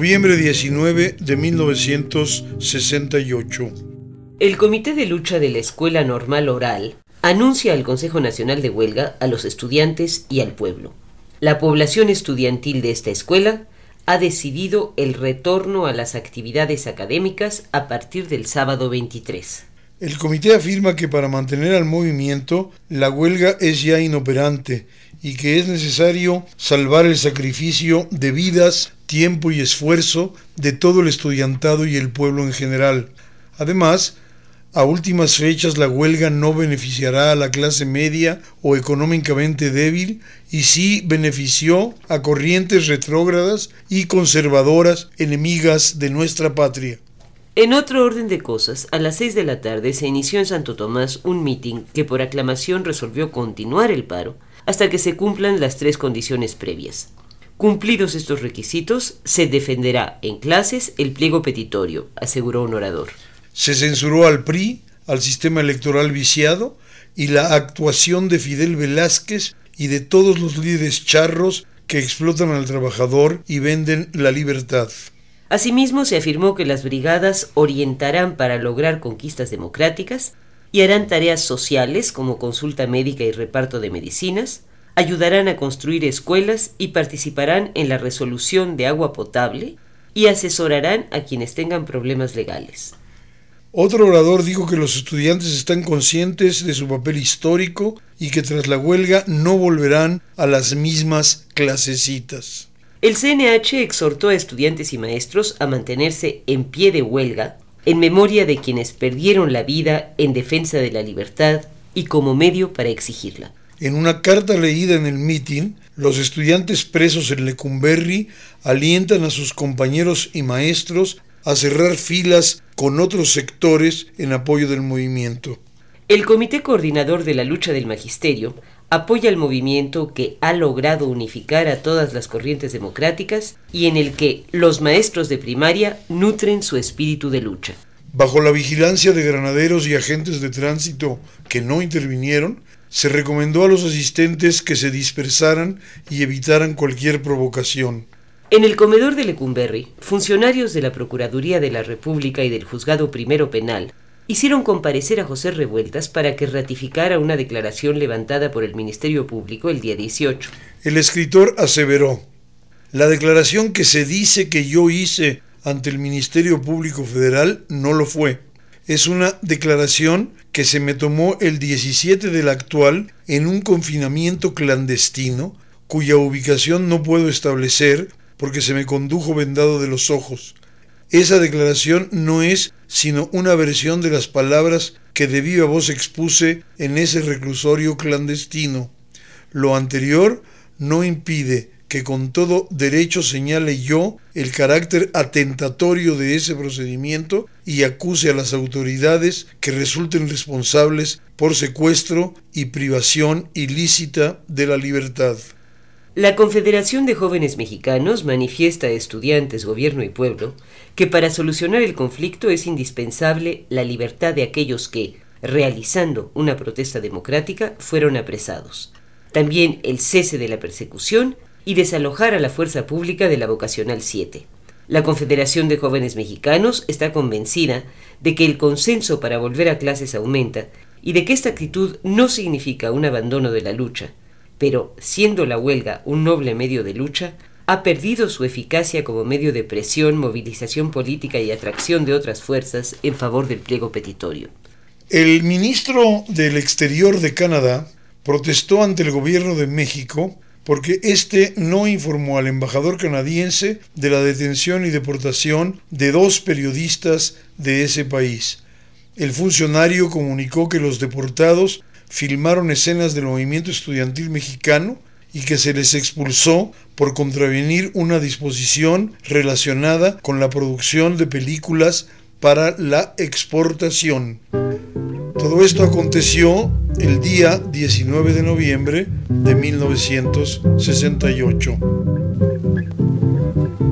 noviembre 19 de 1968. El Comité de Lucha de la Escuela Normal Oral anuncia al Consejo Nacional de Huelga a los estudiantes y al pueblo. La población estudiantil de esta escuela ha decidido el retorno a las actividades académicas a partir del sábado 23. El comité afirma que para mantener al movimiento la huelga es ya inoperante y que es necesario salvar el sacrificio de vidas tiempo y esfuerzo de todo el estudiantado y el pueblo en general. Además, a últimas fechas la huelga no beneficiará a la clase media o económicamente débil y sí benefició a corrientes retrógradas y conservadoras enemigas de nuestra patria. En otro orden de cosas, a las 6 de la tarde se inició en Santo Tomás un mitin que por aclamación resolvió continuar el paro hasta que se cumplan las tres condiciones previas. Cumplidos estos requisitos, se defenderá en clases el pliego petitorio, aseguró un orador. Se censuró al PRI, al sistema electoral viciado y la actuación de Fidel Velázquez y de todos los líderes charros que explotan al trabajador y venden la libertad. Asimismo, se afirmó que las brigadas orientarán para lograr conquistas democráticas y harán tareas sociales como consulta médica y reparto de medicinas, ayudarán a construir escuelas y participarán en la resolución de agua potable y asesorarán a quienes tengan problemas legales. Otro orador dijo que los estudiantes están conscientes de su papel histórico y que tras la huelga no volverán a las mismas clasecitas. El CNH exhortó a estudiantes y maestros a mantenerse en pie de huelga en memoria de quienes perdieron la vida en defensa de la libertad y como medio para exigirla. En una carta leída en el mitin, los estudiantes presos en Lecumberri alientan a sus compañeros y maestros a cerrar filas con otros sectores en apoyo del movimiento. El Comité Coordinador de la Lucha del Magisterio apoya el movimiento que ha logrado unificar a todas las corrientes democráticas y en el que los maestros de primaria nutren su espíritu de lucha. Bajo la vigilancia de granaderos y agentes de tránsito que no intervinieron, se recomendó a los asistentes que se dispersaran y evitaran cualquier provocación. En el comedor de Lecumberri, funcionarios de la Procuraduría de la República y del Juzgado Primero Penal hicieron comparecer a José Revueltas para que ratificara una declaración levantada por el Ministerio Público el día 18. El escritor aseveró, la declaración que se dice que yo hice ante el Ministerio Público Federal no lo fue. Es una declaración que se me tomó el 17 del actual en un confinamiento clandestino cuya ubicación no puedo establecer porque se me condujo vendado de los ojos. Esa declaración no es sino una versión de las palabras que de viva voz expuse en ese reclusorio clandestino. Lo anterior no impide que con todo derecho señale yo el carácter atentatorio de ese procedimiento y acuse a las autoridades que resulten responsables por secuestro y privación ilícita de la libertad. La Confederación de Jóvenes Mexicanos manifiesta a estudiantes, gobierno y pueblo que para solucionar el conflicto es indispensable la libertad de aquellos que, realizando una protesta democrática, fueron apresados. También el cese de la persecución y desalojar a la fuerza pública de la vocacional 7. La Confederación de Jóvenes Mexicanos está convencida de que el consenso para volver a clases aumenta y de que esta actitud no significa un abandono de la lucha, pero siendo la huelga un noble medio de lucha, ha perdido su eficacia como medio de presión, movilización política y atracción de otras fuerzas en favor del pliego petitorio. El ministro del Exterior de Canadá protestó ante el gobierno de México porque este no informó al embajador canadiense de la detención y deportación de dos periodistas de ese país. El funcionario comunicó que los deportados filmaron escenas del movimiento estudiantil mexicano y que se les expulsó por contravenir una disposición relacionada con la producción de películas para la exportación. Todo esto aconteció el día 19 de noviembre de 1968.